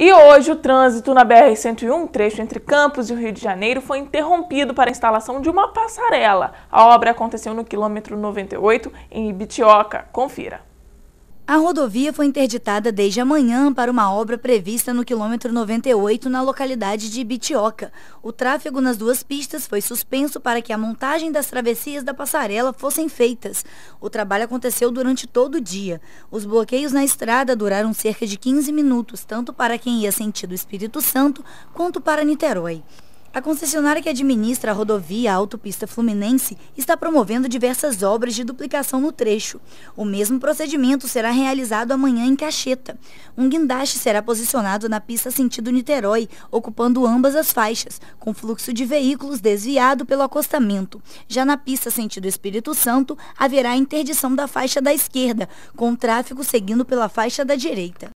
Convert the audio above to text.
E hoje o trânsito na BR-101, trecho entre Campos e o Rio de Janeiro, foi interrompido para a instalação de uma passarela. A obra aconteceu no quilômetro 98, em Ibitioca. Confira. A rodovia foi interditada desde amanhã para uma obra prevista no quilômetro 98 na localidade de Bitioca. O tráfego nas duas pistas foi suspenso para que a montagem das travessias da passarela fossem feitas. O trabalho aconteceu durante todo o dia. Os bloqueios na estrada duraram cerca de 15 minutos, tanto para quem ia sentido Espírito Santo quanto para Niterói. A concessionária que administra a rodovia Autopista Fluminense está promovendo diversas obras de duplicação no trecho. O mesmo procedimento será realizado amanhã em Cacheta. Um guindaste será posicionado na pista sentido Niterói, ocupando ambas as faixas, com fluxo de veículos desviado pelo acostamento. Já na pista sentido Espírito Santo, haverá interdição da faixa da esquerda, com o tráfego seguindo pela faixa da direita.